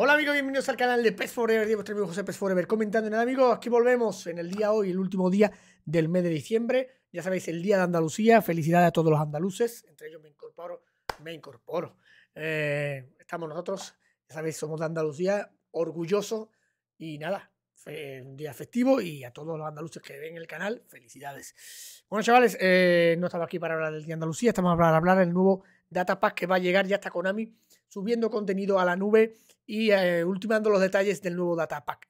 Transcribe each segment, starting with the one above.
Hola amigos, bienvenidos al canal de PES Forever, de vuestro amigo José PES Forever comentando nada amigos, aquí volvemos en el día hoy, el último día del mes de diciembre, ya sabéis, el día de Andalucía, felicidades a todos los andaluces, entre ellos me incorporo, me incorporo, eh, estamos nosotros, ya sabéis, somos de Andalucía, orgulloso y nada, un día festivo y a todos los andaluces que ven el canal, felicidades. Bueno chavales, eh, no estamos aquí para hablar del día de Andalucía, estamos para hablar del nuevo Data Pack que va a llegar, ya hasta Konami, subiendo contenido a la nube y eh, ultimando los detalles del nuevo data pack.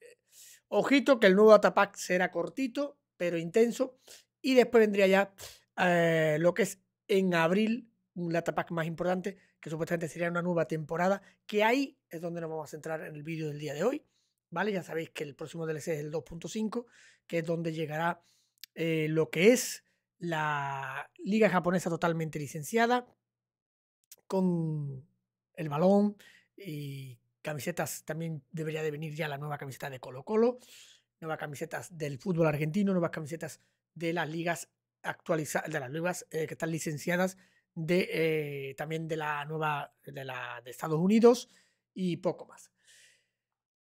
Ojito que el nuevo pack será cortito, pero intenso, y después vendría ya eh, lo que es en abril, un pack más importante, que supuestamente sería una nueva temporada, que ahí es donde nos vamos a centrar en el vídeo del día de hoy, ¿vale? Ya sabéis que el próximo DLC es el 2.5, que es donde llegará eh, lo que es la liga japonesa totalmente licenciada, con balón y camisetas, también debería de venir ya la nueva camiseta de Colo Colo, nuevas camisetas del fútbol argentino, nuevas camisetas de las ligas actualizadas, de las nuevas eh, que están licenciadas, de, eh, también de la nueva de, la, de Estados Unidos y poco más.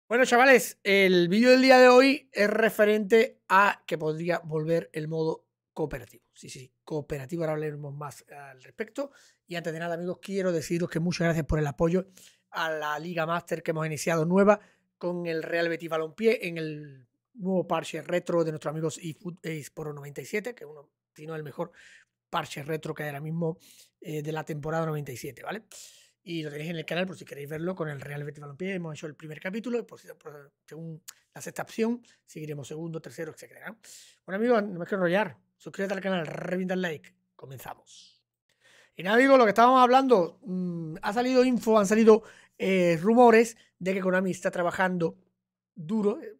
Bueno, chavales, el vídeo del día de hoy es referente a que podría volver el modo cooperativo. Sí, sí, cooperativo, ahora hablaremos más al respecto. Y antes de nada, amigos, quiero deciros que muchas gracias por el apoyo a la Liga Master que hemos iniciado nueva con el Real Betis Balompié en el nuevo parche retro de nuestros amigos Poro 97, que uno, tiene el mejor parche retro que hay ahora mismo eh, de la temporada 97, ¿vale? Y lo tenéis en el canal por si queréis verlo con el Real Betis Balompié. Hemos hecho el primer capítulo y por, según la sexta opción seguiremos segundo, tercero, etcétera Bueno amigos, no me quiero enrollar. Suscríbete al canal, revienta el like. Comenzamos. Y nada, amigos, lo que estábamos hablando, mm, ha salido info, han salido eh, rumores de que Konami está trabajando duro. Eh,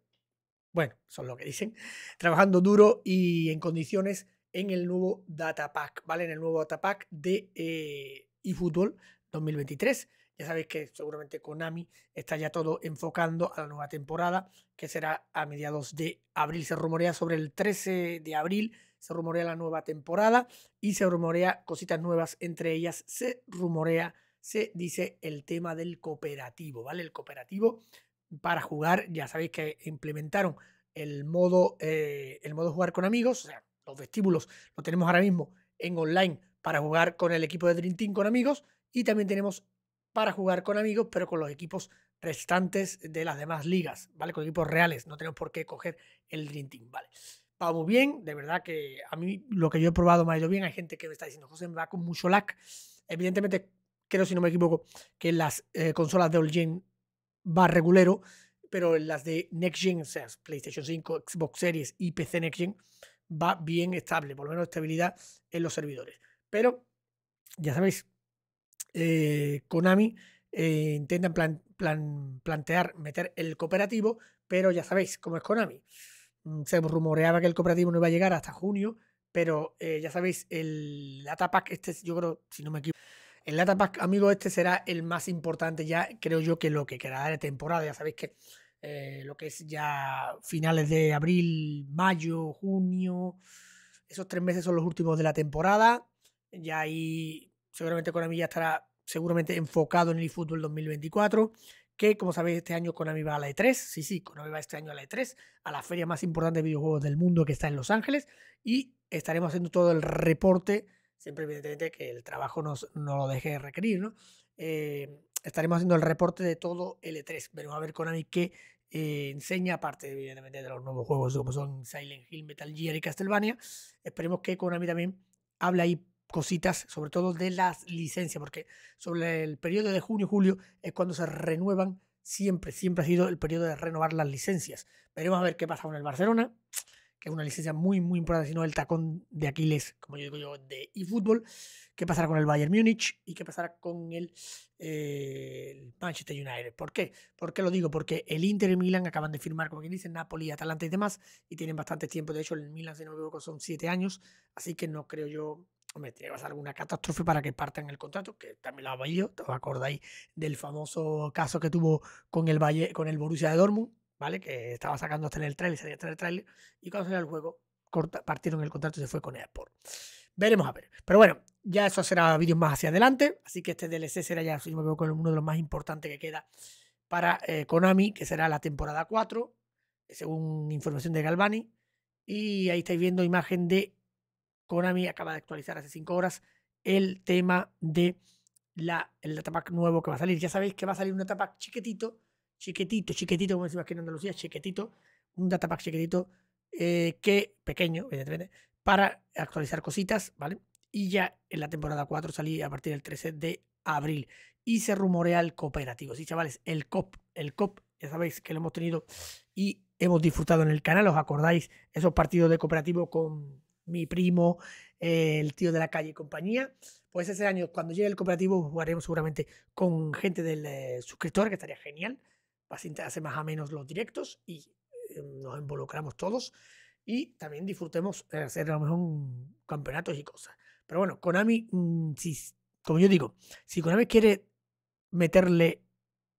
bueno, son lo que dicen. Trabajando duro y en condiciones en el nuevo Data Pack, ¿vale? En el nuevo Data Pack de eh, eFootball 2023. Ya sabéis que seguramente Konami está ya todo enfocando a la nueva temporada, que será a mediados de abril. Se rumorea sobre el 13 de abril se rumorea la nueva temporada y se rumorea cositas nuevas, entre ellas se rumorea, se dice el tema del cooperativo, ¿vale? El cooperativo para jugar, ya sabéis que implementaron el modo, eh, el modo jugar con amigos, o sea, los vestíbulos lo tenemos ahora mismo en online para jugar con el equipo de Dream Team con amigos y también tenemos para jugar con amigos, pero con los equipos restantes de las demás ligas, ¿vale? Con equipos reales, no tenemos por qué coger el Dream Team, ¿vale? va muy bien. De verdad que a mí lo que yo he probado me ha ido bien. Hay gente que me está diciendo, José, me va con mucho lag. Evidentemente, creo, si no me equivoco, que las eh, consolas de All Gen va regulero, pero en las de Next Gen, o sea, PlayStation 5, Xbox Series y PC Next Gen, va bien estable, por lo menos estabilidad en los servidores. Pero, ya sabéis, eh, Konami eh, intentan plantear meter el cooperativo, pero ya sabéis cómo es Konami. Mm, se rumoreaba que el cooperativo no iba a llegar hasta junio, pero eh, ya sabéis, el que este, yo creo, si no me equivoco, el pack, amigo, este será el más importante ya, creo yo, que lo que quedará de temporada. Ya sabéis que eh, lo que es ya finales de abril, mayo, junio, esos tres meses son los últimos de la temporada. Ya ahí seguramente Konami ya estará seguramente enfocado en el eFootball 2024 que como sabéis este año Konami va a la E3, sí, sí, Konami va este año a la E3, a la feria más importante de videojuegos del mundo que está en Los Ángeles y estaremos haciendo todo el reporte, siempre evidentemente que el trabajo nos, no lo deje de requerir, ¿no? Eh, estaremos haciendo el reporte de todo e 3 veremos a ver Konami qué eh, enseña, aparte evidentemente de los nuevos juegos como son Silent Hill, Metal Gear y Castlevania, esperemos que Konami también hable ahí cositas, sobre todo de las licencias, porque sobre el periodo de junio y julio es cuando se renuevan, siempre, siempre ha sido el periodo de renovar las licencias. Veremos a ver qué pasa con el Barcelona, que es una licencia muy, muy importante, sino el tacón de Aquiles, como yo digo yo, de eFootball, qué pasará con el Bayern Múnich y qué pasará con eh, el, Manchester United. ¿Por qué? ¿Por qué lo digo? Porque el Inter y Milan acaban de firmar, como quien dice, Napoli, Atalanta y demás, y tienen bastante tiempo. De hecho, el Milan, si no me equivoco, son siete años, así que no creo yo Hombre, tiene que pasar alguna catástrofe para que partan el contrato, que también lo hago yo, te acordáis del famoso caso que tuvo con el con el Borussia de Dortmund, ¿vale? Que estaba sacando hasta en el trailer, salía hasta el trailer, y cuando salió el juego, partieron el contrato y se fue con Sport. Veremos a ver. Pero bueno, ya eso será vídeos más hacia adelante, así que este DLC será ya, si uno de los más importantes que queda para eh, Konami, que será la temporada 4, según información de Galvani. Y ahí estáis viendo imagen de Konami acaba de actualizar hace cinco horas el tema de la, el datapack nuevo que va a salir. Ya sabéis que va a salir un datapack chiquitito, chiquitito, chiquitito, como decimos aquí en Andalucía, chiquitito, un datapack chiquitito, eh, que pequeño, evidentemente, para actualizar cositas, ¿vale? Y ya en la temporada 4 salí a partir del 13 de abril. Y se rumorea el cooperativo. Sí, chavales, el COP, el COP, ya sabéis que lo hemos tenido y hemos disfrutado en el canal. ¿Os acordáis esos partidos de cooperativo con mi primo, el tío de la calle y compañía. Pues ese año, cuando llegue el cooperativo, jugaremos seguramente con gente del eh, suscriptor, que estaría genial. Hace más o menos los directos y eh, nos involucramos todos. Y también disfrutemos hacer a lo mejor campeonatos y cosas. Pero bueno, Konami, mm, si, como yo digo, si Konami quiere meterle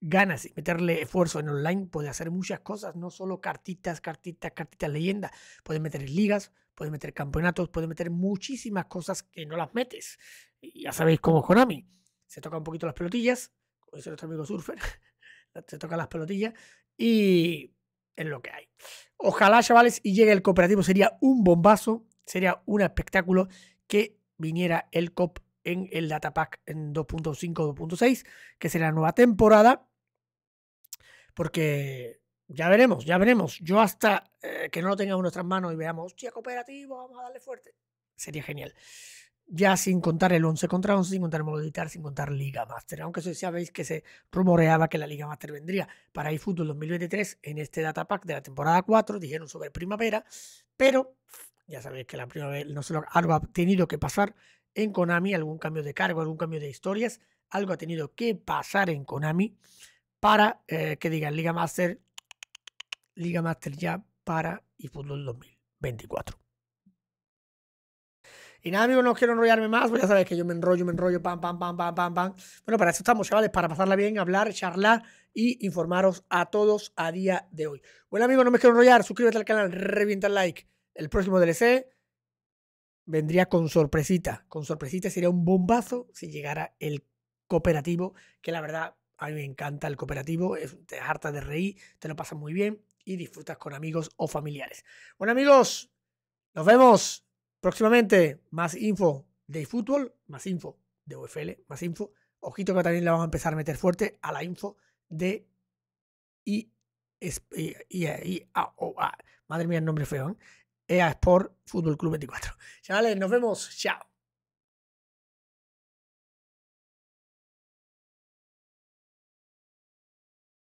ganas y meterle esfuerzo en online, puede hacer muchas cosas, no solo cartitas, cartitas, cartitas leyendas Puedes meter ligas, puedes meter campeonatos, puedes meter muchísimas cosas que no las metes. Y ya sabéis cómo es Konami. Se toca un poquito las pelotillas, como dice nuestro amigo Surfer, se toca las pelotillas y es lo que hay. Ojalá, chavales, y llegue el cooperativo. Sería un bombazo, sería un espectáculo que viniera el COP en el Datapack en 2.5, 2.6, que será la nueva temporada porque ya veremos, ya veremos. Yo hasta eh, que no lo tengamos en nuestras manos y veamos, hostia, cooperativo, vamos a darle fuerte, sería genial. Ya sin contar el 11 contra 11, sin contar editar, sin contar Liga Master. Aunque eso sabéis que se rumoreaba que la Liga Master vendría para eFootball 2023 en este data pack de la temporada 4, dijeron sobre primavera, pero ya sabéis que la primavera no se algo ha tenido que pasar en Konami, algún cambio de cargo, algún cambio de historias, algo ha tenido que pasar en Konami para eh, que digan Liga Master, Liga Master ya para eFootball 2024. Y nada, amigos, no quiero enrollarme más, pues ya sabéis que yo me enrollo, me enrollo, pam, pam, pam, pam, pam, pam. Bueno, para eso estamos, chavales, para pasarla bien, hablar, charlar y informaros a todos a día de hoy. Bueno, amigos, no me quiero enrollar, suscríbete al canal, revienta el like. El próximo DLC vendría con sorpresita. Con sorpresita sería un bombazo si llegara el cooperativo, que la verdad a mí me encanta el cooperativo, te harta de reír, te lo pasas muy bien y disfrutas con amigos o familiares. Bueno amigos, nos vemos próximamente. Más info de fútbol, más info de UFL, más info. Ojito que también la vamos a empezar a meter fuerte a la info de y, Madre mía, el nombre feo. EA ¿eh? e Sport Fútbol Club 24. Chavales, nos vemos. Chao.